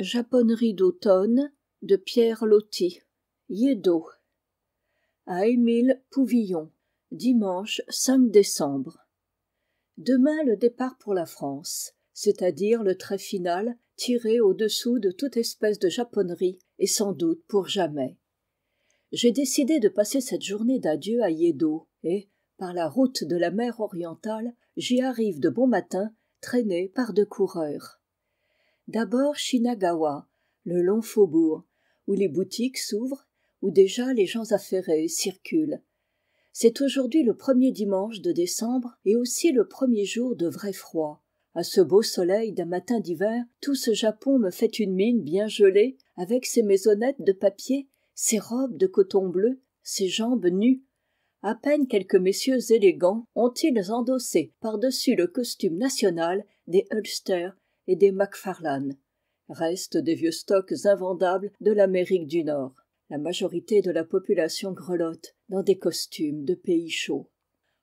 japonnerie d'automne de pierre loti yedo à émile pouvillon dimanche 5 décembre demain le départ pour la france c'est-à-dire le trait final tiré au-dessous de toute espèce de japonnerie et sans doute pour jamais j'ai décidé de passer cette journée d'adieu à yedo et par la route de la mer orientale j'y arrive de bon matin traîné par deux coureurs d'abord shinagawa le long faubourg où les boutiques s'ouvrent où déjà les gens affairés circulent c'est aujourd'hui le premier dimanche de décembre et aussi le premier jour de vrai froid à ce beau soleil d'un matin d'hiver tout ce japon me fait une mine bien gelée avec ses maisonnettes de papier ses robes de coton bleu ses jambes nues à peine quelques messieurs élégants ont-ils endossé par-dessus le costume national des des macfarlane restes des vieux stocks invendables de l'amérique du nord la majorité de la population grelotte dans des costumes de pays chauds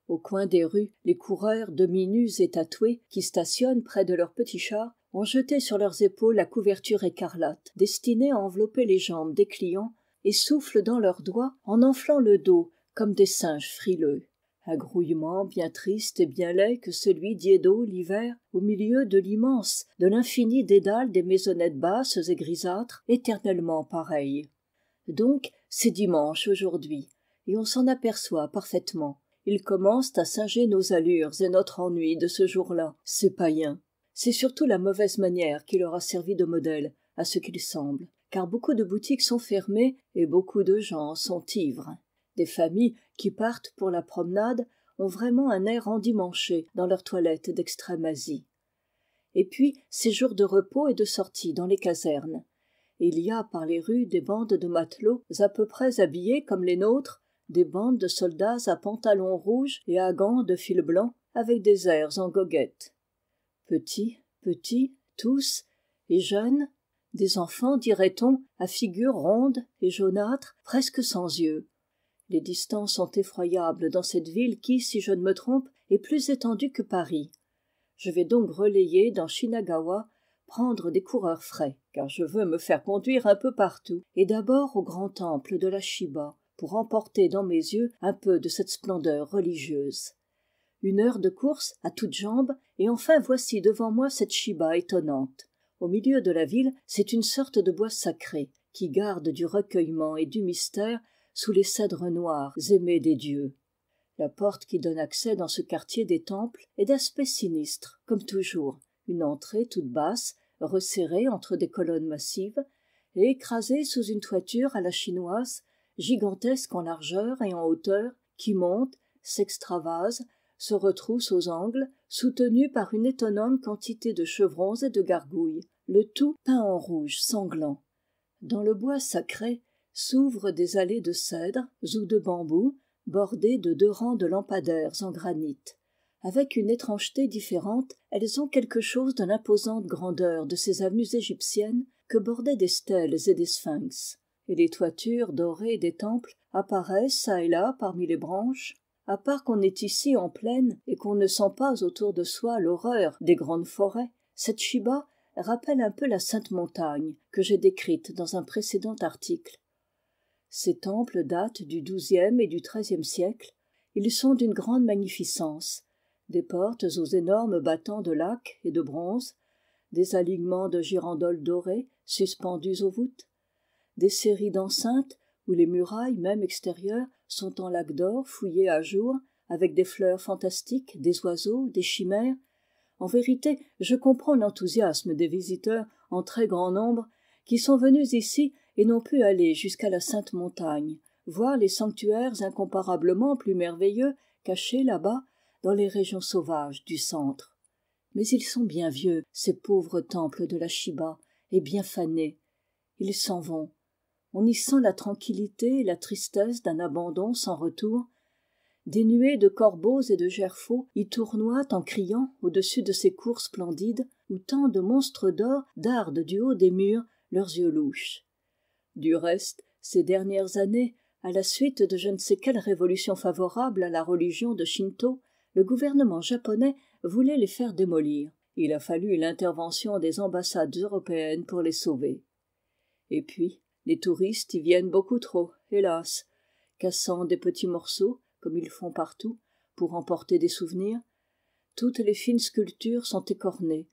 au coin des rues les coureurs demi-nus et tatoués qui stationnent près de leurs petits chars ont jeté sur leurs épaules la couverture écarlate destinée à envelopper les jambes des clients et soufflent dans leurs doigts en enflant le dos comme des singes frileux un grouillement bien triste et bien laid que celui d'yédo l'hiver au milieu de l'immense de l'infini dédale des maisonnettes basses et grisâtres éternellement pareilles donc c'est dimanche aujourd'hui et on s'en aperçoit parfaitement ils commencent à singer nos allures et notre ennui de ce jour-là ces païens c'est surtout la mauvaise manière qui leur a servi de modèle à ce qu'il semble car beaucoup de boutiques sont fermées et beaucoup de gens sont ivres des familles qui partent pour la promenade ont vraiment un air endimanché dans leur toilette d'extrême asie et puis ces jours de repos et de sortie dans les casernes et il y a par les rues des bandes de matelots à peu près habillés comme les nôtres des bandes de soldats à pantalons rouges et à gants de fil blanc avec des airs en goguette petits petits tous et jeunes des enfants dirait-on à figure ronde et jaunâtre presque sans yeux les distances sont effroyables dans cette ville qui si je ne me trompe est plus étendue que paris je vais donc relayer dans shinagawa prendre des coureurs frais car je veux me faire conduire un peu partout et d'abord au grand temple de la shiba pour emporter dans mes yeux un peu de cette splendeur religieuse une heure de course à toutes jambes et enfin voici devant moi cette shiba étonnante au milieu de la ville c'est une sorte de bois sacré qui garde du recueillement et du mystère sous les cèdres noirs aimés des dieux la porte qui donne accès dans ce quartier des temples est d'aspect sinistre comme toujours une entrée toute basse resserrée entre des colonnes massives et écrasée sous une toiture à la chinoise gigantesque en largeur et en hauteur qui monte s'extravase se retrousse aux angles soutenue par une étonnante quantité de chevrons et de gargouilles le tout peint en rouge sanglant dans le bois sacré s'ouvrent des allées de cèdres ou de bambous bordées de deux rangs de lampadaires en granit avec une étrangeté différente elles ont quelque chose de l'imposante grandeur de ces avenues égyptiennes que bordaient des stèles et des sphinx et les toitures dorées des temples apparaissent çà et là parmi les branches à part qu'on est ici en plaine et qu'on ne sent pas autour de soi l'horreur des grandes forêts cette chiba rappelle un peu la sainte montagne que j'ai décrite dans un précédent article ces temples datent du XIIe et du XIIIe siècle ils sont d'une grande magnificence des portes aux énormes battants de laque et de bronze des alignements de girandoles dorées suspendues aux voûtes des séries d'enceintes où les murailles même extérieures sont en lac d'or fouillé à jour avec des fleurs fantastiques des oiseaux des chimères en vérité je comprends l'enthousiasme des visiteurs en très grand nombre qui sont venus ici et n'ont pu aller jusqu'à la sainte montagne voir les sanctuaires incomparablement plus merveilleux cachés là-bas dans les régions sauvages du centre mais ils sont bien vieux ces pauvres temples de la Chiba, et bien fanés ils s'en vont on y sent la tranquillité et la tristesse d'un abandon sans retour des nuées de corbeaux et de gerfaux y tournoient en criant au-dessus de ces cours splendides où tant de monstres d'or dardent du haut des murs leurs yeux louches du reste ces dernières années à la suite de je ne sais quelle révolution favorable à la religion de shinto le gouvernement japonais voulait les faire démolir il a fallu l'intervention des ambassades européennes pour les sauver et puis les touristes y viennent beaucoup trop hélas cassant des petits morceaux comme ils font partout pour emporter des souvenirs toutes les fines sculptures sont écornées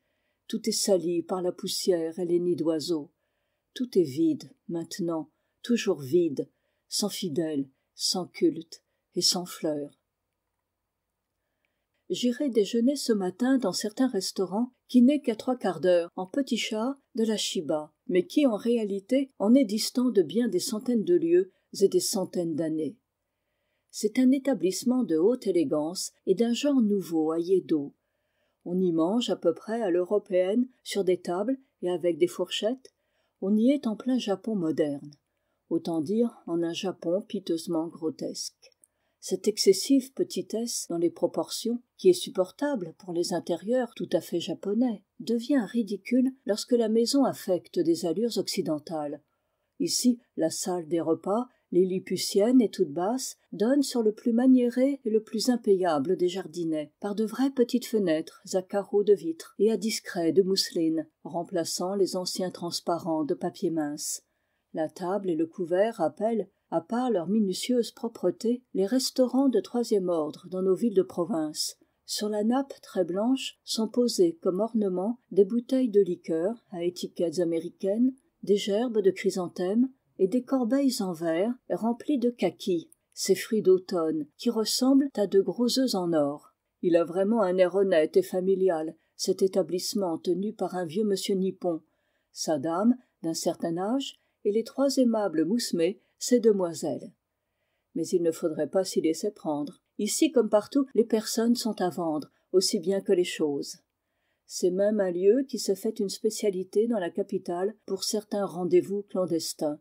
tout est sali par la poussière et les nids d'oiseaux tout est vide maintenant toujours vide sans fidèles sans culte et sans fleurs j'irai déjeuner ce matin dans certains restaurants qui n'est qu'à trois quarts d'heure en petit char de la chiba mais qui en réalité en est distant de bien des centaines de lieues et des centaines d'années c'est un établissement de haute élégance et d'un genre nouveau à d'eau. on y mange à peu près à l'européenne sur des tables et avec des fourchettes est en plein japon moderne autant dire en un japon piteusement grotesque cette excessive petitesse dans les proportions qui est supportable pour les intérieurs tout à fait japonais devient ridicule lorsque la maison affecte des allures occidentales ici la salle des repas les et toute basse donnent sur le plus maniéré et le plus impayable des jardinets par de vraies petites fenêtres à carreaux de vitre et à discrets de mousseline remplaçant les anciens transparents de papier mince la table et le couvert rappellent à part leur minutieuse propreté les restaurants de troisième ordre dans nos villes de province sur la nappe très blanche sont posées comme ornements des bouteilles de liqueurs à étiquettes américaines des gerbes de chrysanthèmes et des corbeilles en verre remplies de kakis ces fruits d'automne qui ressemblent à de gros œufs en or il a vraiment un air honnête et familial cet établissement tenu par un vieux monsieur nippon sa dame d'un certain âge et les trois aimables mousmées ses demoiselles mais il ne faudrait pas s'y laisser prendre ici comme partout les personnes sont à vendre aussi bien que les choses c'est même un lieu qui se fait une spécialité dans la capitale pour certains rendez-vous clandestins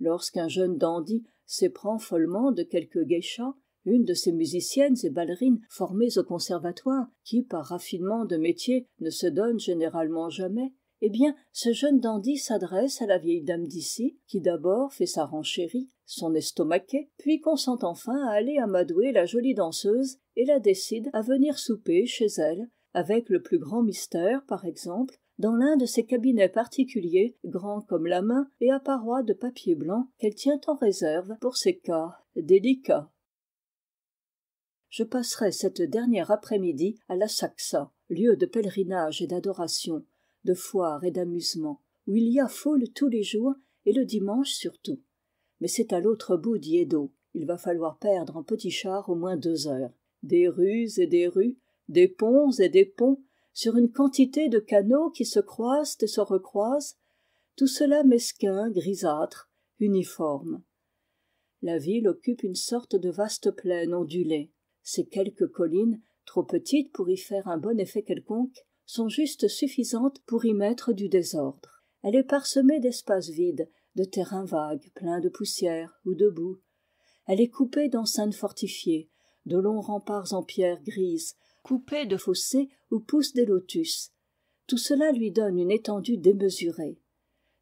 lorsqu'un jeune dandy s'éprend follement de quelque geisha une de ces musiciennes et ballerines formées au conservatoire qui par raffinement de métier ne se donnent généralement jamais eh bien ce jeune dandy s'adresse à la vieille dame d'ici qui d'abord fait sa renchérie son estomaquet puis consent enfin à aller amadouer la jolie danseuse et la décide à venir souper chez elle avec le plus grand mystère par exemple dans l'un de ses cabinets particuliers grands comme la main et à parois de papier blanc qu'elle tient en réserve pour ses cas délicats je passerai cette dernière après-midi à la saxa lieu de pèlerinage et d'adoration de foire et d'amusement où il y a foule tous les jours et le dimanche surtout mais c'est à l'autre bout d'yédo il va falloir perdre en petit char au moins deux heures des rues et des rues des ponts et des ponts sur une quantité de canaux qui se croisent et se recroisent tout cela mesquin grisâtre uniforme la ville occupe une sorte de vaste plaine ondulée ces quelques collines trop petites pour y faire un bon effet quelconque sont juste suffisantes pour y mettre du désordre elle est parsemée d'espaces vides de terrains vagues pleins de poussière ou de boue elle est coupée d'enceintes fortifiées de longs remparts en pierre grise coupée de fossés où poussent des lotus tout cela lui donne une étendue démesurée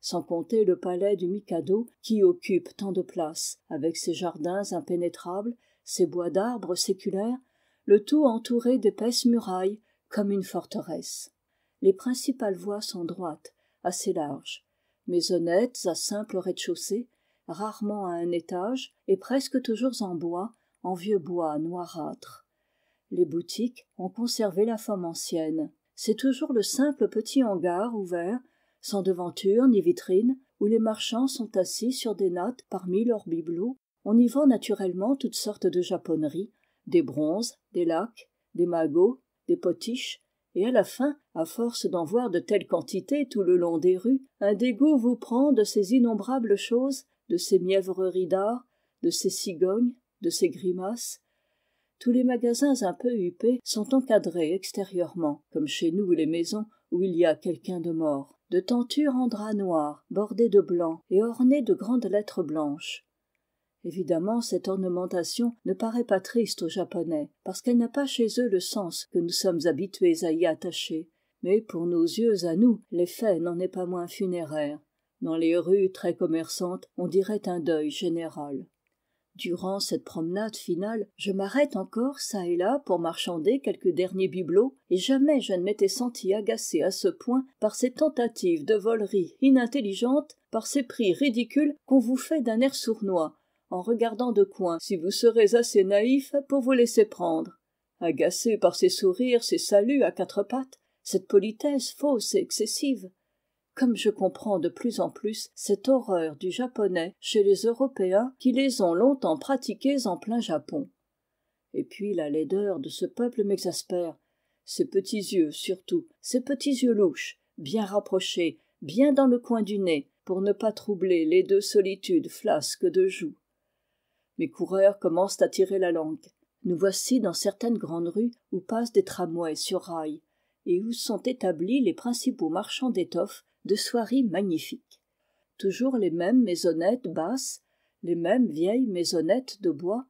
sans compter le palais du mikado qui occupe tant de place avec ses jardins impénétrables ses bois d'arbres séculaires le tout entouré d'épaisses murailles comme une forteresse les principales voies sont droites assez larges maisonnettes à simple rez-de-chaussée rarement à un étage et presque toujours en bois en vieux bois noirâtre les boutiques ont conservé la forme ancienne c'est toujours le simple petit hangar ouvert sans devanture ni vitrine où les marchands sont assis sur des nattes parmi leurs bibelots on y vend naturellement toutes sortes de japonneries des bronzes des laques des magots des potiches et à la fin à force d'en voir de telles quantités tout le long des rues un dégoût vous prend de ces innombrables choses de ces mièvreries d'art de ces cigognes de ces grimaces tous les magasins un peu huppés sont encadrés extérieurement comme chez nous les maisons où il y a quelqu'un de mort de tentures en drap noir bordées de blanc et ornées de grandes lettres blanches évidemment cette ornementation ne paraît pas triste aux japonais parce qu'elle n'a pas chez eux le sens que nous sommes habitués à y attacher mais pour nos yeux à nous l'effet n'en est pas moins funéraire dans les rues très commerçantes on dirait un deuil général durant cette promenade finale je m'arrête encore çà et là pour marchander quelques derniers bibelots et jamais je ne m'étais senti agacé à ce point par ces tentatives de volerie inintelligente, par ces prix ridicules qu'on vous fait d'un air sournois en regardant de coin si vous serez assez naïf pour vous laisser prendre agacé par ces sourires ces saluts à quatre pattes cette politesse fausse et excessive comme je comprends de plus en plus cette horreur du japonais chez les européens qui les ont longtemps pratiqués en plein japon et puis la laideur de ce peuple m'exaspère ses petits yeux surtout ses petits yeux louches bien rapprochés bien dans le coin du nez pour ne pas troubler les deux solitudes flasques de joues mes coureurs commencent à tirer la langue nous voici dans certaines grandes rues où passent des tramways sur rails et où sont établis les principaux marchands d'étoffes de soieries magnifiques toujours les mêmes maisonnettes basses les mêmes vieilles maisonnettes de bois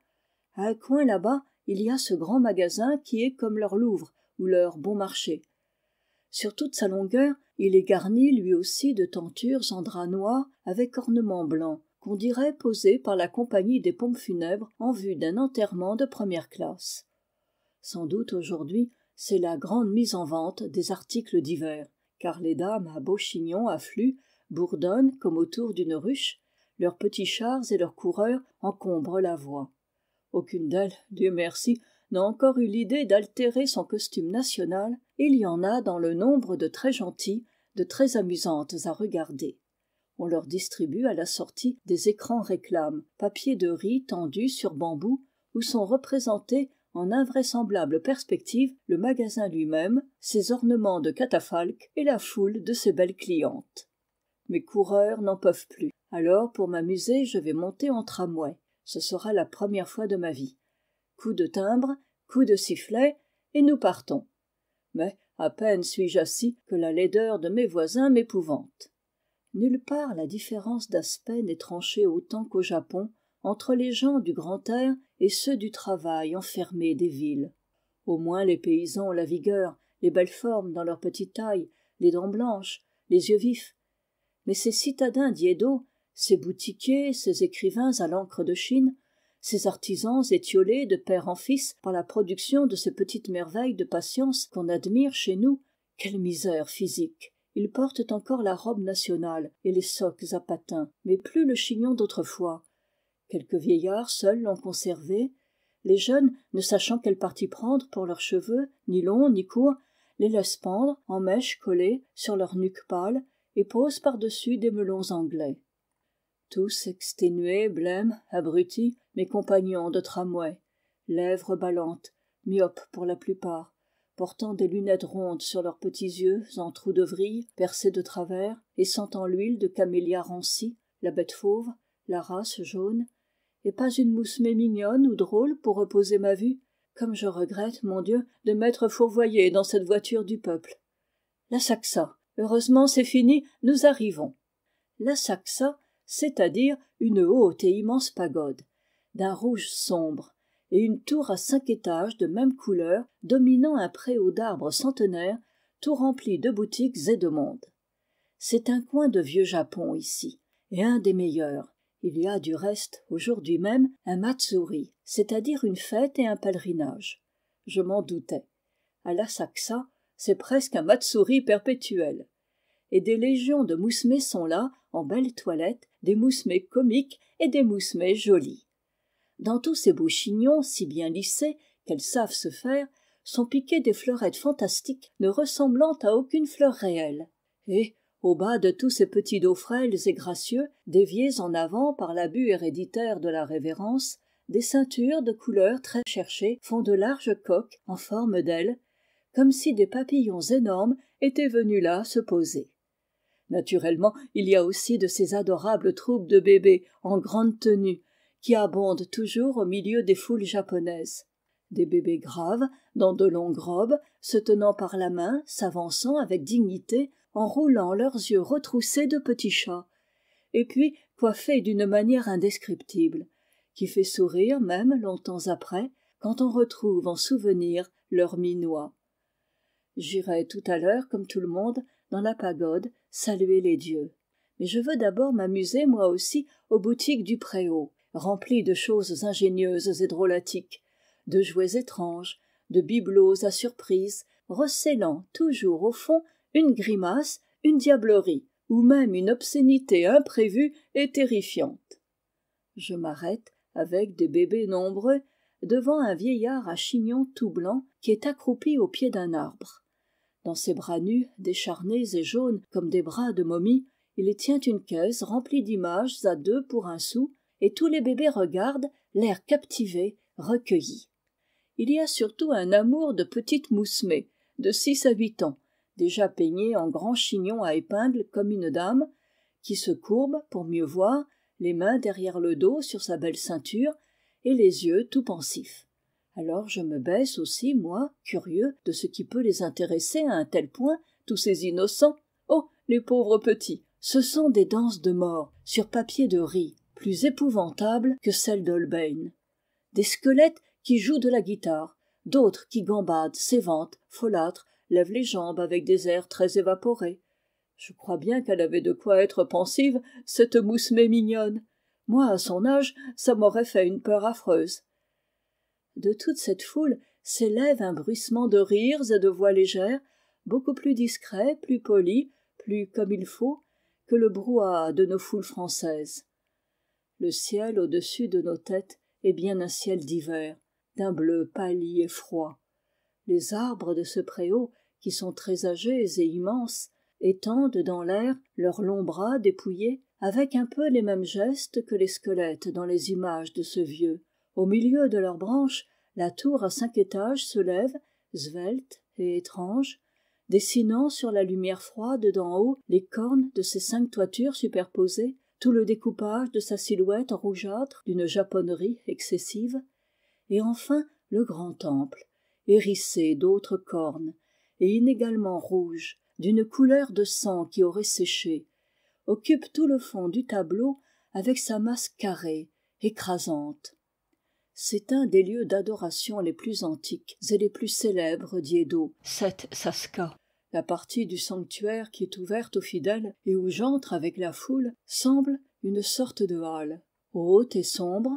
À un coin là-bas il y a ce grand magasin qui est comme leur louvre ou leur bon marché sur toute sa longueur il est garni lui aussi de tentures en drap noir avec ornements blancs qu'on dirait posés par la compagnie des pompes funèbres en vue d'un enterrement de première classe sans doute aujourd'hui c'est la grande mise en vente des articles divers car les dames à beaux chignons affluent bourdonnent comme autour d'une ruche leurs petits chars et leurs coureurs encombrent la voie aucune d'elles dieu merci n'a encore eu l'idée d'altérer son costume national il y en a dans le nombre de très gentilles de très amusantes à regarder on leur distribue à la sortie des écrans réclames papier de riz tendu sur bambou où sont représentés en invraisemblable perspective le magasin lui-même ses ornements de catafalque et la foule de ses belles clientes mes coureurs n'en peuvent plus alors pour m'amuser je vais monter en tramway ce sera la première fois de ma vie coup de timbre coup de sifflet et nous partons mais à peine suis-je assis que la laideur de mes voisins m'épouvante nulle part la différence d'aspect n'est tranchée autant qu'au japon entre les gens du grand air et ceux du travail enfermés des villes au moins les paysans ont la vigueur les belles formes dans leur petite taille les dents blanches les yeux vifs mais ces citadins diédots ces boutiquiers ces écrivains à l'encre de chine ces artisans étiolés de père en fils par la production de ces petites merveilles de patience qu'on admire chez nous quelle misère physique ils portent encore la robe nationale et les socs à patins mais plus le chignon d'autrefois quelques vieillards seuls l'ont conservé les jeunes ne sachant quel parti prendre pour leurs cheveux ni longs ni courts les laissent pendre en mèches collées sur leur nuque pâle et posent par-dessus des melons anglais tous exténués blêmes abrutis mes compagnons de tramway lèvres ballantes myopes pour la plupart portant des lunettes rondes sur leurs petits yeux en trous de vrille percés de travers et sentant l'huile de camélia rancie la bête fauve la race jaune et pas une moussemée mignonne ou drôle pour reposer ma vue comme je regrette mon dieu de m'être fourvoyé dans cette voiture du peuple la saxa heureusement c'est fini nous arrivons la saxa c'est-à-dire une haute et immense pagode d'un rouge sombre et une tour à cinq étages de même couleur dominant un préau d'arbres centenaires tout rempli de boutiques et de monde c'est un coin de vieux japon ici et un des meilleurs il y a du reste aujourd'hui même un matsuri c'est-à-dire une fête et un pèlerinage je m'en doutais à la saxa c'est presque un matsuri perpétuel et des légions de mousmées sont là en belle toilette, des mousmées comiques et des moussemets jolis dans tous ces beaux chignons si bien lissés qu'elles savent se faire sont piquées des fleurettes fantastiques ne ressemblant à aucune fleur réelle et au bas de tous ces petits dos frêles et gracieux déviés en avant par l'abus héréditaire de la révérence des ceintures de couleurs très cherchées font de larges coques en forme d'ailes comme si des papillons énormes étaient venus là se poser naturellement il y a aussi de ces adorables troupes de bébés en grande tenue qui abondent toujours au milieu des foules japonaises des bébés graves dans de longues robes se tenant par la main s'avançant avec dignité en roulant leurs yeux retroussés de petits chats et puis coiffés d'une manière indescriptible qui fait sourire même longtemps après quand on retrouve en souvenir leur minois j'irai tout à l'heure comme tout le monde dans la pagode saluer les dieux mais je veux d'abord m'amuser moi aussi aux boutiques du préau remplies de choses ingénieuses et drôlatiques de jouets étranges de bibelots à surprise recélant toujours au fond une grimace une diablerie ou même une obscénité imprévue et terrifiante je m'arrête avec des bébés nombreux devant un vieillard à chignon tout blanc qui est accroupi au pied d'un arbre dans ses bras nus décharnés et jaunes comme des bras de momie il tient une caisse remplie d'images à deux pour un sou et tous les bébés regardent l'air captivé recueilli il y a surtout un amour de petite moussemée de six à huit ans déjà peignée en grand chignon à épingles comme une dame qui se courbe pour mieux voir les mains derrière le dos sur sa belle ceinture et les yeux tout pensifs alors je me baisse aussi moi curieux de ce qui peut les intéresser à un tel point tous ces innocents oh les pauvres petits ce sont des danses de mort, sur papier de riz plus épouvantables que celles d'holbein des squelettes qui jouent de la guitare d'autres qui gambadent s'éventent folâtrent lève les jambes avec des airs très évaporés je crois bien qu'elle avait de quoi être pensive cette mousse mignonne moi à son âge ça m'aurait fait une peur affreuse de toute cette foule s'élève un bruissement de rires et de voix légères beaucoup plus discret plus poli plus comme il faut que le brouhaha de nos foules françaises le ciel au-dessus de nos têtes est bien un ciel d'hiver d'un bleu pâli et froid les arbres de ce préau qui sont très âgés et immenses étendent dans l'air leurs longs bras dépouillés avec un peu les mêmes gestes que les squelettes dans les images de ce vieux au milieu de leurs branches la tour à cinq étages se lève svelte et étrange dessinant sur la lumière froide d'en haut les cornes de ses cinq toitures superposées tout le découpage de sa silhouette rougeâtre d'une japonnerie excessive et enfin le grand temple hérissée d'autres cornes et inégalement rouge d'une couleur de sang qui aurait séché occupe tout le fond du tableau avec sa masse carrée écrasante c'est un des lieux d'adoration les plus antiques et les plus célèbres d'Ido. cette saska la partie du sanctuaire qui est ouverte aux fidèles et où j'entre avec la foule semble une sorte de halle haute et sombre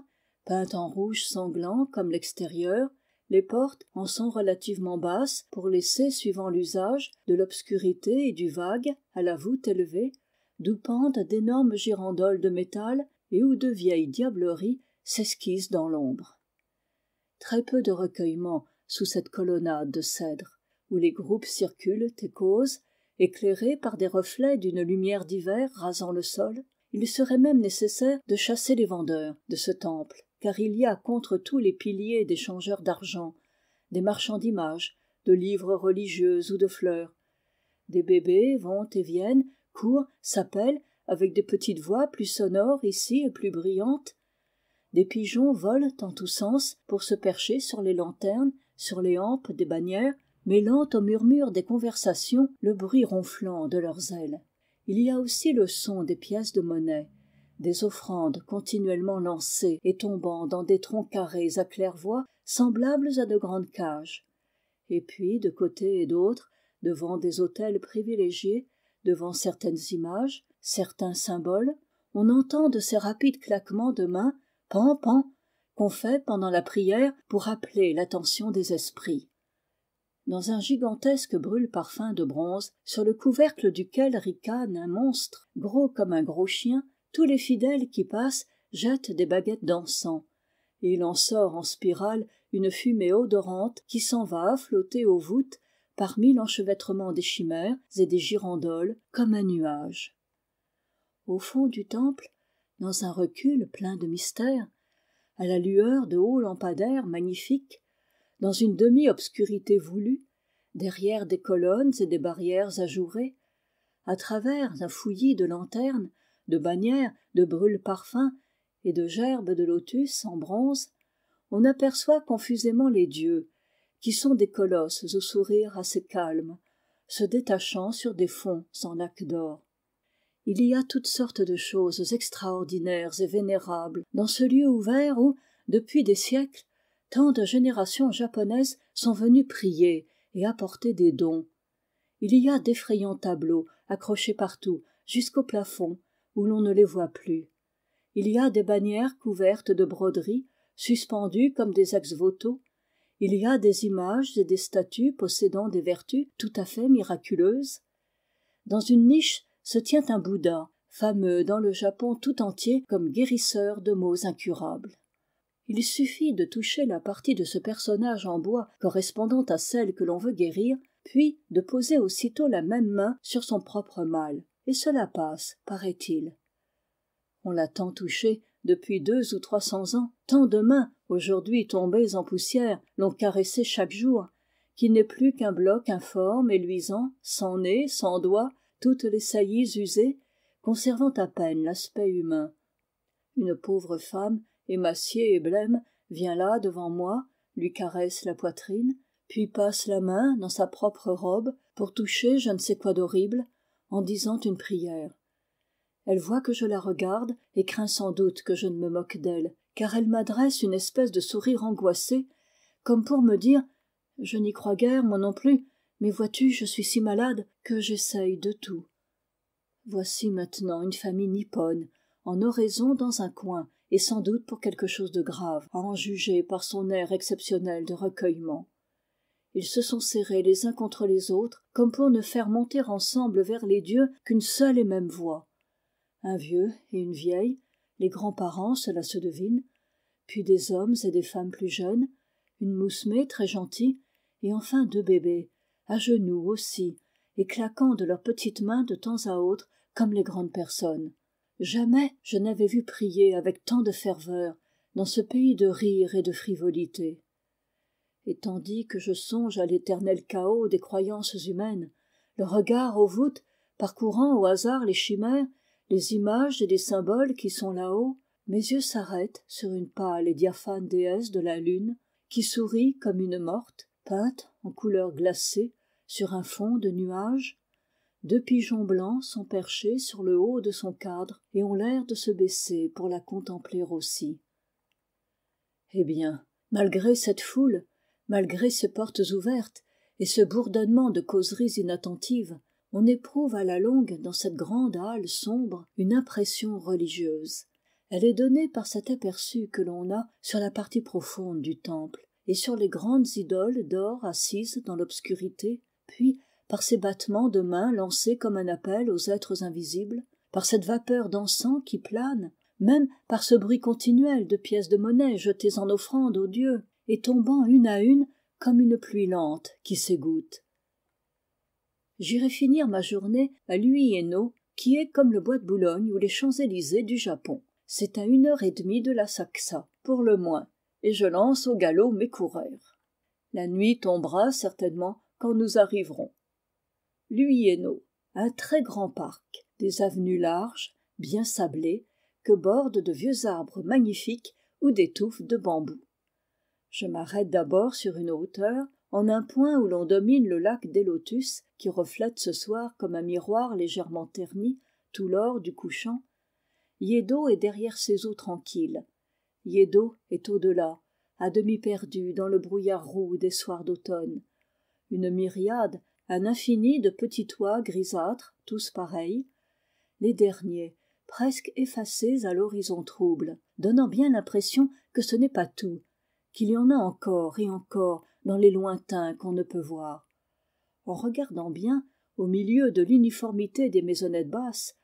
peinte en rouge sanglant comme l'extérieur les portes en sont relativement basses pour laisser suivant l'usage de l'obscurité et du vague à la voûte élevée d'où pendent d'énormes girandoles de métal et où de vieilles diableries s'esquissent dans l'ombre très peu de recueillement sous cette colonnade de cèdres où les groupes circulent et causent éclairés par des reflets d'une lumière d'hiver rasant le sol il serait même nécessaire de chasser les vendeurs de ce temple car il y a contre tous les piliers des changeurs d'argent des marchands d'images de livres religieux ou de fleurs des bébés vont et viennent courent s'appellent avec des petites voix plus sonores ici et plus brillantes des pigeons volent en tous sens pour se percher sur les lanternes sur les hampes des bannières mêlant au murmure des conversations le bruit ronflant de leurs ailes il y a aussi le son des pièces de monnaie des offrandes continuellement lancées et tombant dans des troncs carrés à claire-voie semblables à de grandes cages et puis de côté et d'autre devant des autels privilégiés devant certaines images certains symboles on entend de ces rapides claquements de mains pan pan qu'on fait pendant la prière pour appeler l'attention des esprits dans un gigantesque brûle-parfum de bronze sur le couvercle duquel ricane un monstre gros comme un gros chien tous les fidèles qui passent jettent des baguettes d'encens et il en sort en spirale une fumée odorante qui s'en va flotter aux voûtes parmi l'enchevêtrement des chimères et des girandoles comme un nuage au fond du temple dans un recul plein de mystère à la lueur de hauts lampadaires magnifiques dans une demi-obscurité voulue derrière des colonnes et des barrières ajourées à travers un fouillis de lanternes de bannières de brûle-parfums et de gerbes de lotus en bronze on aperçoit confusément les dieux qui sont des colosses au sourire assez calme se détachant sur des fonds en lac d'or il y a toutes sortes de choses extraordinaires et vénérables dans ce lieu ouvert où depuis des siècles tant de générations japonaises sont venues prier et apporter des dons il y a d'effrayants tableaux accrochés partout jusqu'au plafond où l'on ne les voit plus il y a des bannières couvertes de broderies suspendues comme des ex voto il y a des images et des statues possédant des vertus tout à fait miraculeuses dans une niche se tient un bouddha fameux dans le japon tout entier comme guérisseur de maux incurables il suffit de toucher la partie de ce personnage en bois correspondant à celle que l'on veut guérir puis de poser aussitôt la même main sur son propre mal et cela passe paraît-il on l'a tant touché depuis deux ou trois cents ans tant de mains aujourd'hui tombées en poussière l'ont caressé chaque jour qu'il n'est plus qu'un bloc informe et luisant sans nez sans doigts toutes les saillies usées conservant à peine l'aspect humain une pauvre femme émaciée et blême vient là devant moi lui caresse la poitrine puis passe la main dans sa propre robe pour toucher je ne sais quoi d'horrible en disant une prière elle voit que je la regarde et craint sans doute que je ne me moque d'elle car elle m'adresse une espèce de sourire angoissé comme pour me dire je n'y crois guère moi non plus mais vois-tu je suis si malade que j'essaye de tout voici maintenant une famille nippone en oraison dans un coin et sans doute pour quelque chose de grave à en juger par son air exceptionnel de recueillement ils se sont serrés les uns contre les autres comme pour ne faire monter ensemble vers les dieux qu'une seule et même voix un vieux et une vieille les grands-parents cela se devine puis des hommes et des femmes plus jeunes une moussemée très gentille et enfin deux bébés à genoux aussi et claquant de leurs petites mains de temps à autre comme les grandes personnes jamais je n'avais vu prier avec tant de ferveur dans ce pays de rire et de frivolité et tandis que je songe à l'éternel chaos des croyances humaines le regard aux voûtes parcourant au hasard les chimères les images et les symboles qui sont là-haut mes yeux s'arrêtent sur une pâle et diaphane déesse de la lune qui sourit comme une morte peinte en couleur glacée sur un fond de nuages deux pigeons blancs sont perchés sur le haut de son cadre et ont l'air de se baisser pour la contempler aussi eh bien malgré cette foule malgré ces portes ouvertes et ce bourdonnement de causeries inattentives on éprouve à la longue dans cette grande halle sombre une impression religieuse elle est donnée par cet aperçu que l'on a sur la partie profonde du temple et sur les grandes idoles d'or assises dans l'obscurité puis par ces battements de mains lancés comme un appel aux êtres invisibles par cette vapeur d'encens qui plane même par ce bruit continuel de pièces de monnaie jetées en offrande aux dieux et tombant une à une comme une pluie lente qui s'égoutte j'irai finir ma journée à l'uiéno qui est comme le bois de boulogne ou les champs-élysées du japon c'est à une heure et demie de la saxa pour le moins et je lance au galop mes coureurs la nuit tombera certainement quand nous arriverons l'uiéno un très grand parc des avenues larges bien sablées que bordent de vieux arbres magnifiques ou des touffes de bambous je m'arrête d'abord sur une hauteur en un point où l'on domine le lac des lotus qui reflète ce soir comme un miroir légèrement terni tout l'or du couchant Yedo est derrière ses eaux tranquilles yédo est au delà à demi perdu dans le brouillard roux des soirs d'automne une myriade un infini de petits toits grisâtres tous pareils les derniers presque effacés à l'horizon trouble donnant bien l'impression que ce n'est pas tout qu'il y en a encore et encore dans les lointains qu'on ne peut voir en regardant bien au milieu de l'uniformité des maisonnettes basses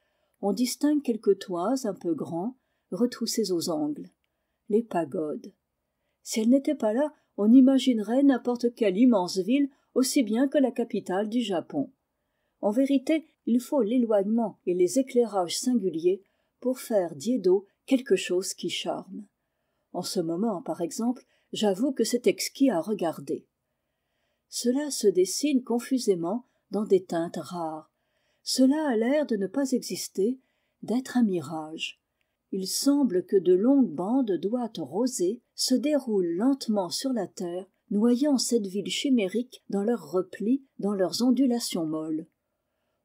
on distingue quelques toits un peu grands retroussés aux angles les pagodes si elles n'étaient pas là on imaginerait n'importe quelle immense ville aussi bien que la capitale du japon en vérité il faut l'éloignement et les éclairages singuliers pour faire Diedo quelque chose qui charme en ce moment par exemple j'avoue que c'est exquis à regarder cela se dessine confusément dans des teintes rares cela a l'air de ne pas exister d'être un mirage il semble que de longues bandes d'oîtes rosées se déroulent lentement sur la terre noyant cette ville chimérique dans leurs replis dans leurs ondulations molles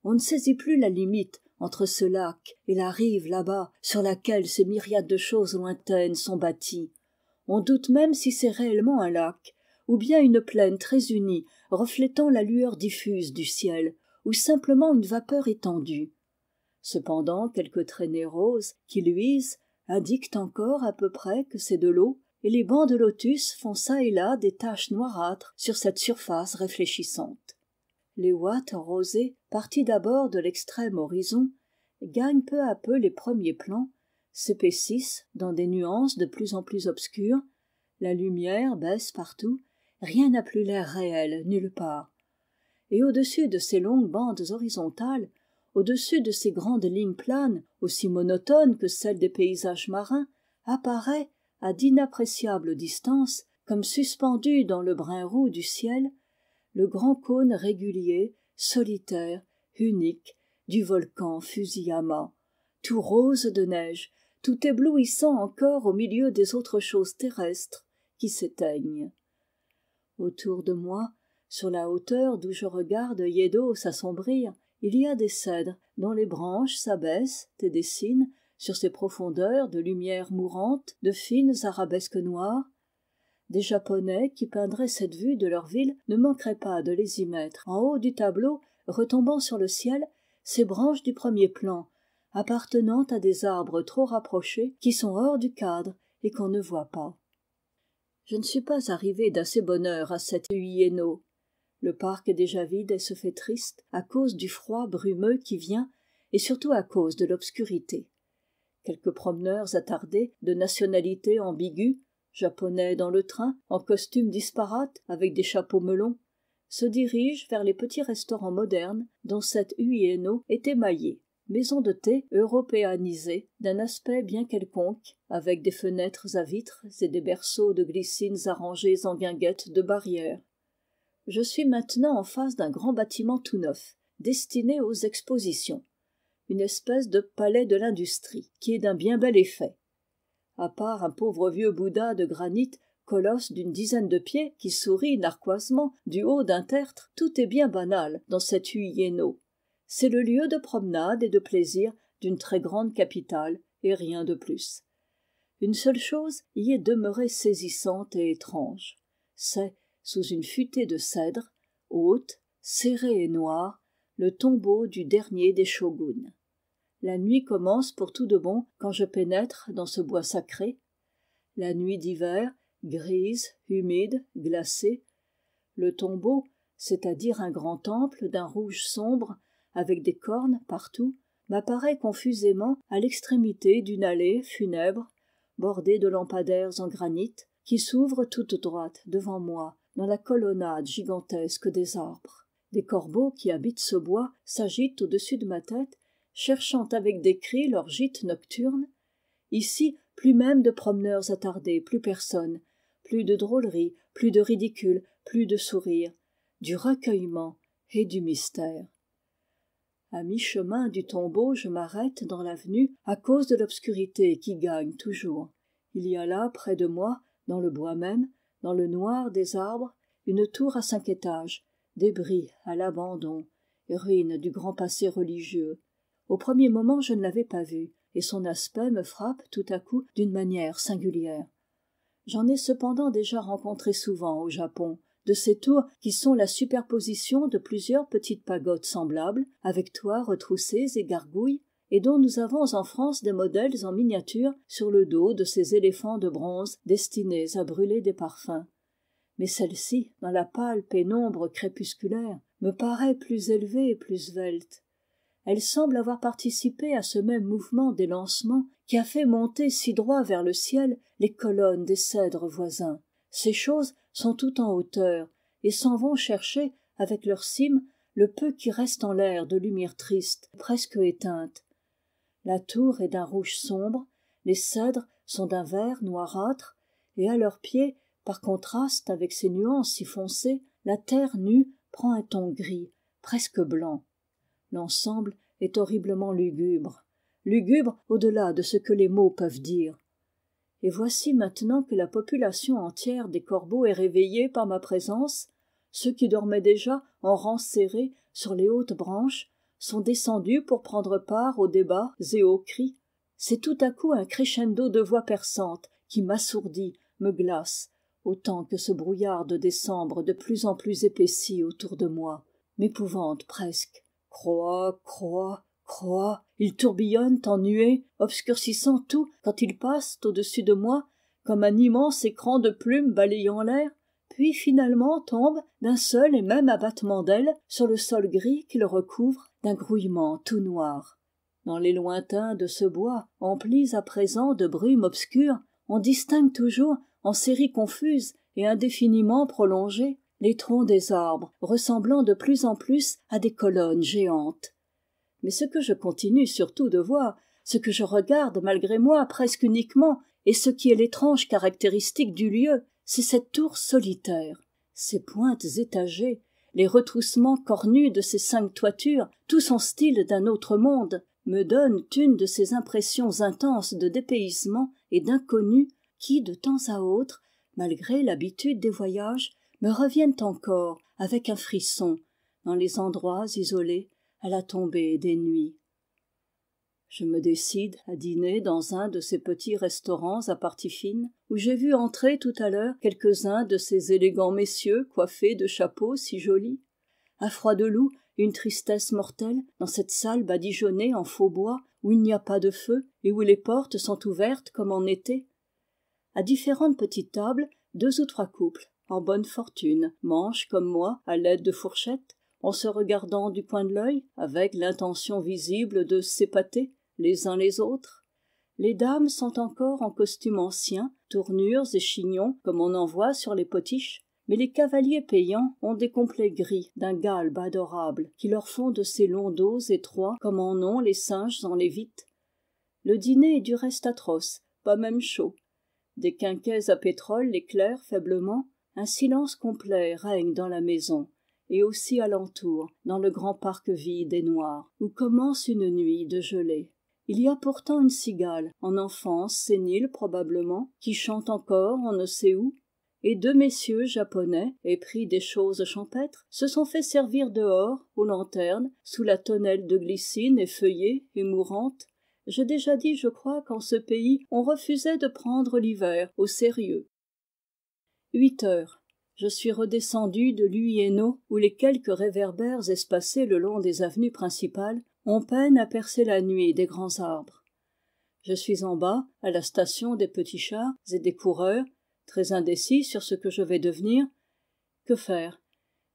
on ne saisit plus la limite entre ce lac et la rive là-bas sur laquelle ces myriades de choses lointaines sont bâties on doute même si c'est réellement un lac ou bien une plaine très unie reflétant la lueur diffuse du ciel ou simplement une vapeur étendue cependant quelques traînées roses qui luisent indiquent encore à peu près que c'est de l'eau et les bancs de lotus font çà et là des taches noirâtres sur cette surface réfléchissante les ouates rosées, parties d'abord de l'extrême horizon gagnent peu à peu les premiers plans s'épaississent dans des nuances de plus en plus obscures la lumière baisse partout rien n'a plus l'air réel nulle part et au-dessus de ces longues bandes horizontales au-dessus de ces grandes lignes planes aussi monotones que celles des paysages marins apparaît à d'inappréciables distances comme suspendu dans le brun roux du ciel le grand cône régulier solitaire unique du volcan fusiyama tout rose de neige tout éblouissant encore au milieu des autres choses terrestres qui s'éteignent autour de moi sur la hauteur d'où je regarde Yedo s'assombrir il y a des cèdres dont les branches s'abaissent et dessinent sur ces profondeurs de lumière mourante de fines arabesques noires des japonais qui peindraient cette vue de leur ville ne manqueraient pas de les y mettre en haut du tableau retombant sur le ciel ces branches du premier plan appartenant à des arbres trop rapprochés qui sont hors du cadre et qu'on ne voit pas je ne suis pas arrivé d'assez bonne heure à cet Ueno. le parc est déjà vide et se fait triste à cause du froid brumeux qui vient et surtout à cause de l'obscurité quelques promeneurs attardés de nationalité ambiguë, japonais dans le train en costumes disparates avec des chapeaux melons se dirigent vers les petits restaurants modernes dont cet Ueno est émaillé maison de thé européanisée d'un aspect bien quelconque avec des fenêtres à vitres et des berceaux de glycines arrangés en guinguettes de barrières je suis maintenant en face d'un grand bâtiment tout neuf destiné aux expositions une espèce de palais de l'industrie qui est d'un bien bel effet à part un pauvre vieux bouddha de granit colosse d'une dizaine de pieds qui sourit narquoisement du haut d'un tertre tout est bien banal dans cet c'est le lieu de promenade et de plaisir d'une très grande capitale et rien de plus une seule chose y est demeurée saisissante et étrange c'est sous une futée de cèdres haute serrée et noire le tombeau du dernier des shoguns la nuit commence pour tout de bon quand je pénètre dans ce bois sacré la nuit d'hiver grise humide glacée le tombeau c'est-à-dire un grand temple d'un rouge sombre avec des cornes partout m'apparaît confusément à l'extrémité d'une allée funèbre bordée de lampadaires en granit qui s'ouvre toute droite devant moi dans la colonnade gigantesque des arbres des corbeaux qui habitent ce bois s'agitent au-dessus de ma tête cherchant avec des cris leur gîte nocturne ici plus même de promeneurs attardés plus personne plus de drôleries plus de ridicules plus de sourires du recueillement et du mystère à mi-chemin du tombeau je m'arrête dans l'avenue à cause de l'obscurité qui gagne toujours il y a là près de moi dans le bois même dans le noir des arbres une tour à cinq étages débris à l'abandon ruine du grand passé religieux au premier moment je ne l'avais pas vue et son aspect me frappe tout à coup d'une manière singulière j'en ai cependant déjà rencontré souvent au japon de ces tours qui sont la superposition de plusieurs petites pagodes semblables avec toits retroussés et gargouilles et dont nous avons en france des modèles en miniature sur le dos de ces éléphants de bronze destinés à brûler des parfums mais celle-ci dans la pâle pénombre crépusculaire me paraît plus élevée et plus svelte elle semble avoir participé à ce même mouvement d'élancement qui a fait monter si droit vers le ciel les colonnes des cèdres voisins ces choses sont tout en hauteur et s'en vont chercher avec leurs cimes le peu qui reste en l'air de lumière triste presque éteinte la tour est d'un rouge sombre les cèdres sont d'un vert noirâtre et à leurs pieds par contraste avec ces nuances si foncées la terre nue prend un ton gris presque blanc l'ensemble est horriblement lugubre lugubre au delà de ce que les mots peuvent dire et voici maintenant que la population entière des corbeaux est réveillée par ma présence ceux qui dormaient déjà en rangs serrés sur les hautes branches sont descendus pour prendre part aux débats et aux cris c'est tout à coup un crescendo de voix perçantes qui m'assourdit me glace autant que ce brouillard de décembre de plus en plus épaissi autour de moi m'épouvante presque croa croa croa ils tourbillonnent en nuées obscurcissant tout quand ils passent au-dessus de moi comme un immense écran de plumes balayant l'air puis finalement tombent d'un seul et même abattement d'ailes sur le sol gris qu'ils recouvrent d'un grouillement tout noir dans les lointains de ce bois emplis à présent de brumes obscures, on distingue toujours en séries confuses et indéfiniment prolongées les troncs des arbres ressemblant de plus en plus à des colonnes géantes mais ce que je continue surtout de voir ce que je regarde malgré moi presque uniquement et ce qui est l'étrange caractéristique du lieu c'est cette tour solitaire ses pointes étagées les retroussements cornus de ses cinq toitures tout son style d'un autre monde me donnent une de ces impressions intenses de dépaysement et d'inconnu qui de temps à autre malgré l'habitude des voyages me reviennent encore avec un frisson dans les endroits isolés à la tombée des nuits je me décide à dîner dans un de ces petits restaurants à partie fine où j'ai vu entrer tout à l'heure quelques-uns de ces élégants messieurs coiffés de chapeaux si jolis un froid de loup et une tristesse mortelle dans cette salle badigeonnée en faux bois où il n'y a pas de feu et où les portes sont ouvertes comme en été à différentes petites tables deux ou trois couples en bonne fortune mangent comme moi à l'aide de fourchettes en se regardant du coin de l'œil avec l'intention visible de s'épater les uns les autres les dames sont encore en costume anciens tournures et chignons comme on en voit sur les potiches mais les cavaliers payants ont des complets gris d'un galbe adorable qui leur font de ces longs dos étroits comme en ont les singes en lévite le dîner est du reste atroce pas même chaud des quinquets à pétrole l'éclairent faiblement un silence complet règne dans la maison et aussi alentour dans le grand parc vide et noir où commence une nuit de gelée il y a pourtant une cigale en enfance sénile probablement qui chante encore on ne sait où et deux messieurs japonais épris des choses champêtres se sont fait servir dehors aux lanternes sous la tonnelle de glycine effeuillée et mourante j'ai déjà dit je crois qu'en ce pays on refusait de prendre l'hiver au sérieux huit heures je suis redescendu de l'Ueno, où les quelques réverbères espacés le long des avenues principales ont peine à percer la nuit des grands arbres je suis en bas à la station des petits chars et des coureurs très indécis sur ce que je vais devenir que faire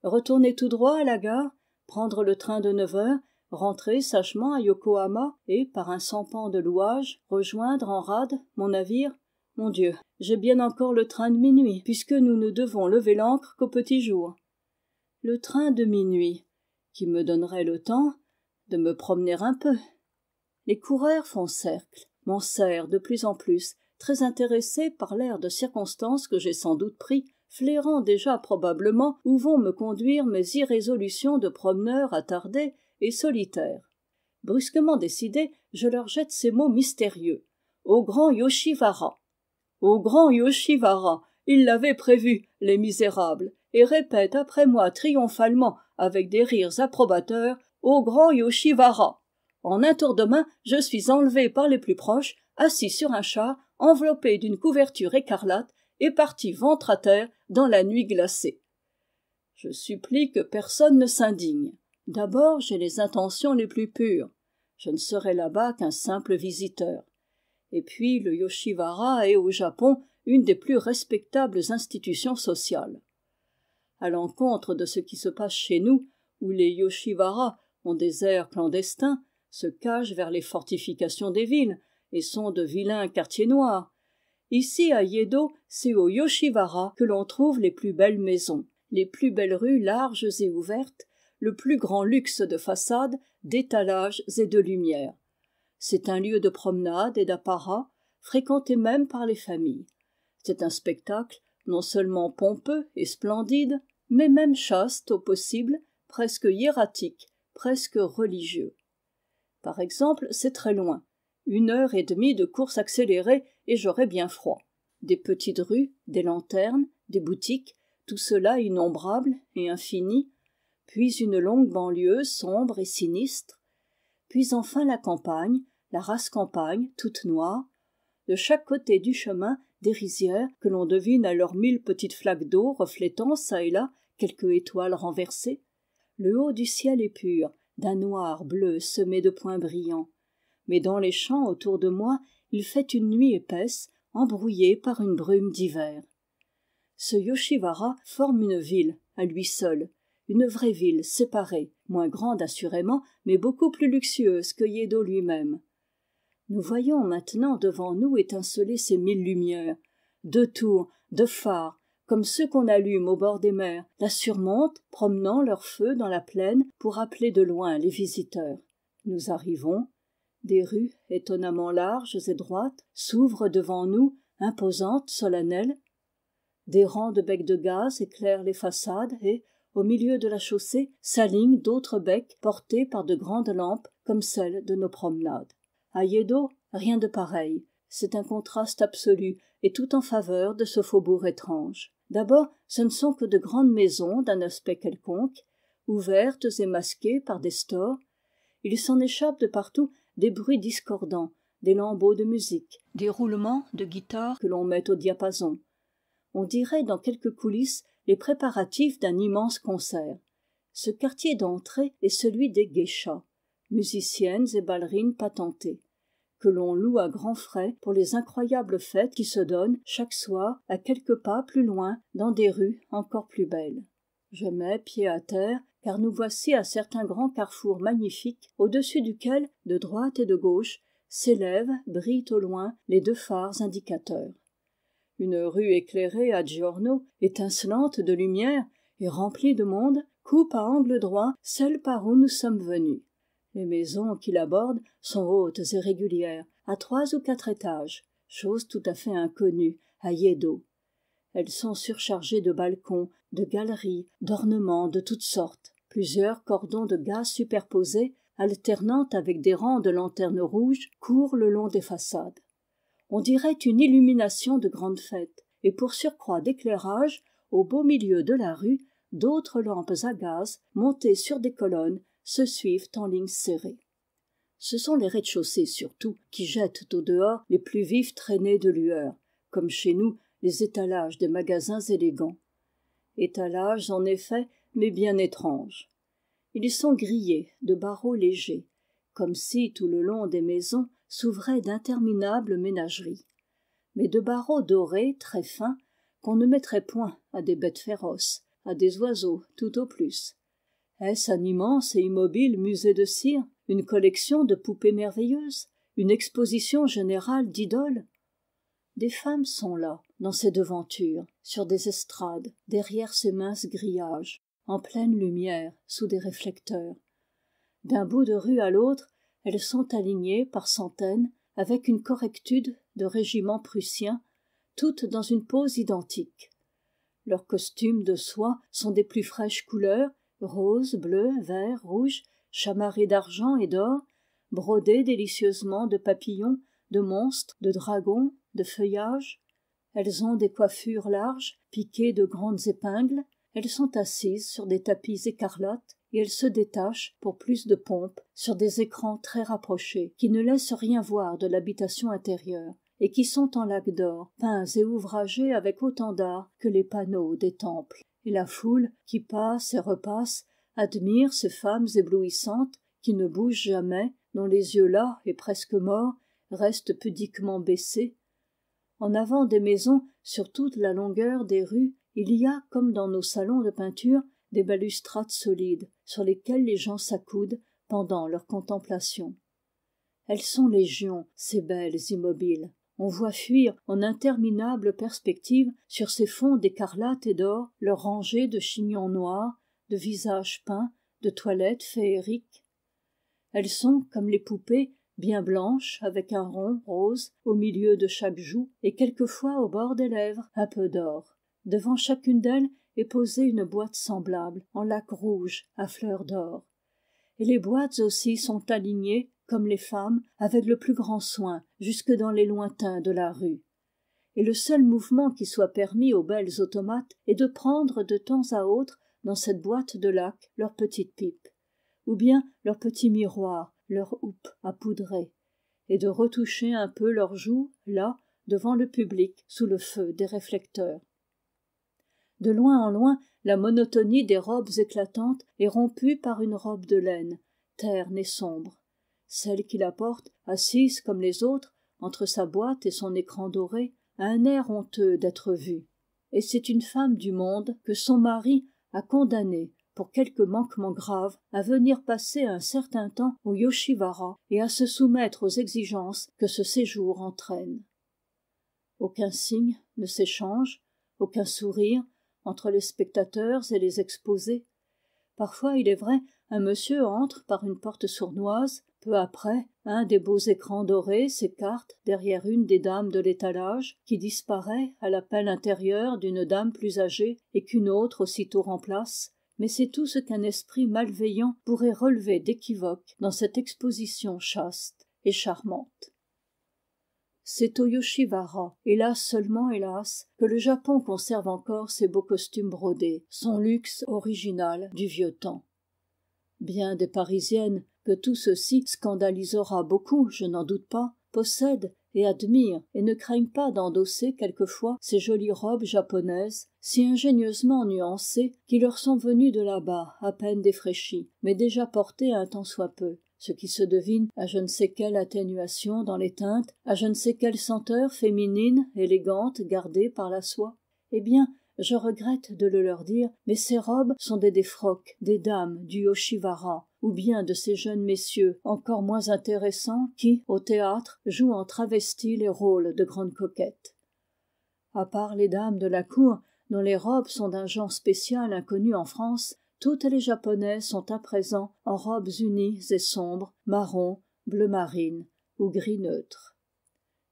retourner tout droit à la gare prendre le train de neuf heures rentrer sagement à yokohama et par un sampan de louage, rejoindre en rade mon navire mon dieu j'ai bien encore le train de minuit puisque nous ne devons lever l'ancre qu'au petit jour le train de minuit qui me donnerait le temps de me promener un peu les coureurs font cercle m'en serrent de plus en plus très intéressés par l'air de circonstance que j'ai sans doute pris flairant déjà probablement où vont me conduire mes irrésolutions de promeneur attardé et solitaire brusquement décidé je leur jette ces mots mystérieux au grand au grand Yoshivara. Il l'avait prévu, les misérables, et répète après moi triomphalement, avec des rires approbateurs, au grand Yoshivara. En un tour de main, je suis enlevé par les plus proches, assis sur un char, enveloppé d'une couverture écarlate, et parti ventre à terre dans la nuit glacée. Je supplie que personne ne s'indigne. D'abord, j'ai les intentions les plus pures. Je ne serai là-bas qu'un simple visiteur et puis le yoshivara est au japon une des plus respectables institutions sociales À l'encontre de ce qui se passe chez nous où les Yoshivara ont des airs clandestins se cachent vers les fortifications des villes et sont de vilains quartiers noirs ici à yedo c'est au yoshivara que l'on trouve les plus belles maisons les plus belles rues larges et ouvertes le plus grand luxe de façades d'étalages et de lumières c'est un lieu de promenade et d'apparat fréquenté même par les familles c'est un spectacle non seulement pompeux et splendide mais même chaste au possible presque hiératique presque religieux par exemple c'est très loin une heure et demie de course accélérée et j'aurai bien froid des petites rues des lanternes des boutiques tout cela innombrable et infini puis une longue banlieue sombre et sinistre puis enfin la campagne la race campagne toute noire de chaque côté du chemin des rizières que l'on devine à leurs mille petites flaques d'eau reflétant çà et là quelques étoiles renversées le haut du ciel est pur d'un noir bleu semé de points brillants mais dans les champs autour de moi il fait une nuit épaisse embrouillée par une brume d'hiver ce Yoshivara forme une ville à lui seul une vraie ville séparée moins grande assurément mais beaucoup plus luxueuse que Yedo lui-même nous voyons maintenant devant nous étinceler ces mille lumières deux tours deux phares comme ceux qu'on allume au bord des mers la surmontent promenant leur feu dans la plaine pour appeler de loin les visiteurs nous arrivons des rues étonnamment larges et droites s'ouvrent devant nous imposantes solennelles des rangs de becs de gaz éclairent les façades et au milieu de la chaussée s'alignent d'autres becs portés par de grandes lampes comme celles de nos promenades rien de pareil c'est un contraste absolu et tout en faveur de ce faubourg étrange d'abord ce ne sont que de grandes maisons d'un aspect quelconque ouvertes et masquées par des stores il s'en échappe de partout des bruits discordants des lambeaux de musique des roulements de guitare que l'on met au diapason on dirait dans quelques coulisses les préparatifs d'un immense concert ce quartier d'entrée est celui des musiciennes et ballerines patentées que l'on loue à grands frais pour les incroyables fêtes qui se donnent chaque soir à quelques pas plus loin dans des rues encore plus belles je mets pied à terre car nous voici à certains grands carrefour magnifiques au-dessus duquel de droite et de gauche s'élèvent brillent au loin les deux phares indicateurs une rue éclairée à giorno étincelante de lumière et remplie de monde coupe à angle droit celle par où nous sommes venus les maisons qui l'abordent sont hautes et régulières à trois ou quatre étages chose tout à fait inconnue à Yedo. elles sont surchargées de balcons de galeries d'ornements de toutes sortes plusieurs cordons de gaz superposés alternant avec des rangs de lanternes rouges courent le long des façades on dirait une illumination de grande fête et pour surcroît d'éclairage au beau milieu de la rue d'autres lampes à gaz montées sur des colonnes se suivent en ligne serrée ce sont les rez-de-chaussée surtout qui jettent au dehors les plus vives traînées de lueurs, comme chez nous les étalages des magasins élégants étalages en effet mais bien étranges ils sont grillés de barreaux légers comme si tout le long des maisons s'ouvraient d'interminables ménageries mais de barreaux dorés très fins qu'on ne mettrait point à des bêtes féroces à des oiseaux tout au plus est-ce un immense et immobile musée de cire une collection de poupées merveilleuses une exposition générale d'idoles des femmes sont là dans ces devantures sur des estrades derrière ces minces grillages en pleine lumière sous des réflecteurs d'un bout de rue à l'autre elles sont alignées par centaines avec une correctude de régiment prussien toutes dans une pose identique leurs costumes de soie sont des plus fraîches couleurs roses bleu vert rouge chamarré d'argent et d'or brodées délicieusement de papillons de monstres de dragons de feuillages elles ont des coiffures larges piquées de grandes épingles elles sont assises sur des tapis écarlates et elles se détachent pour plus de pompe sur des écrans très rapprochés qui ne laissent rien voir de l'habitation intérieure et qui sont en laque d'or peints et ouvragés avec autant d'art que les panneaux des temples et la foule qui passe et repasse admire ces femmes éblouissantes qui ne bougent jamais dont les yeux las et presque morts restent pudiquement baissés en avant des maisons sur toute la longueur des rues il y a comme dans nos salons de peinture des balustrades solides sur lesquelles les gens s'accoudent pendant leur contemplation elles sont légions ces belles immobiles on voit fuir en interminable perspective sur ces fonds d'écarlate et d'or leurs rangées de chignons noirs de visages peints de toilettes féeriques elles sont comme les poupées bien blanches avec un rond rose au milieu de chaque joue et quelquefois au bord des lèvres un peu d'or devant chacune d'elles est posée une boîte semblable en laque rouge à fleurs d'or et les boîtes aussi sont alignées comme les femmes avec le plus grand soin jusque dans les lointains de la rue et le seul mouvement qui soit permis aux belles automates est de prendre de temps à autre dans cette boîte de lac, leurs petites pipes, ou bien leur petit miroir leurs houppes à poudrer et de retoucher un peu leurs joues là devant le public sous le feu des réflecteurs de loin en loin la monotonie des robes éclatantes est rompue par une robe de laine terne et sombre celle qui la porte assise comme les autres entre sa boîte et son écran doré a un air honteux d'être vue et c'est une femme du monde que son mari a condamnée pour quelque manquement grave à venir passer un certain temps au Yoshivara et à se soumettre aux exigences que ce séjour entraîne aucun signe ne s'échange aucun sourire entre les spectateurs et les exposés parfois il est vrai un monsieur entre par une porte sournoise peu après un des beaux écrans dorés s'écarte derrière une des dames de l'étalage qui disparaît à l'appel intérieur d'une dame plus âgée et qu'une autre aussitôt remplace mais c'est tout ce qu'un esprit malveillant pourrait relever d'équivoque dans cette exposition chaste et charmante c'est Toyoshivara, hélas seulement hélas, que le Japon conserve encore ses beaux costumes brodés, son luxe original du vieux temps. Bien des Parisiennes tout ceci scandalisera beaucoup je n'en doute pas possède et admire et ne craigne pas d'endosser quelquefois ces jolies robes japonaises si ingénieusement nuancées qui leur sont venues de là-bas à peine défraîchies mais déjà portées un temps soit peu ce qui se devine à je ne sais quelle atténuation dans les teintes à je ne sais quelle senteur féminine élégante gardée par la soie eh bien je regrette de le leur dire mais ces robes sont des défroques des dames du Yoshivara, ou bien de ces jeunes messieurs encore moins intéressants qui au théâtre jouent en travestis les rôles de grandes coquettes À part les dames de la cour dont les robes sont d'un genre spécial inconnu en france toutes les japonaises sont à présent en robes unies et sombres marron bleu marine ou gris neutre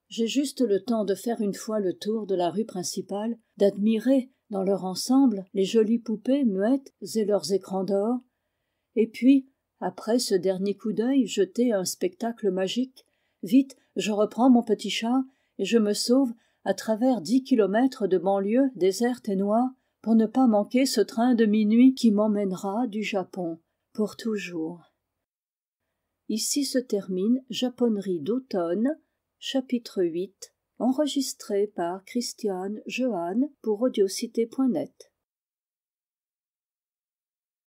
j'ai juste le temps de faire une fois le tour de la rue principale d'admirer dans leur ensemble les jolies poupées muettes et leurs écrans d'or et puis après ce dernier coup d'œil jeté à un spectacle magique vite je reprends mon petit chat et je me sauve à travers dix kilomètres de banlieue déserte et noire pour ne pas manquer ce train de minuit qui m'emmènera du japon pour toujours ici se termine japonnerie d'automne chapitre 8 enregistré par Christiane Johan pour audiocité.net.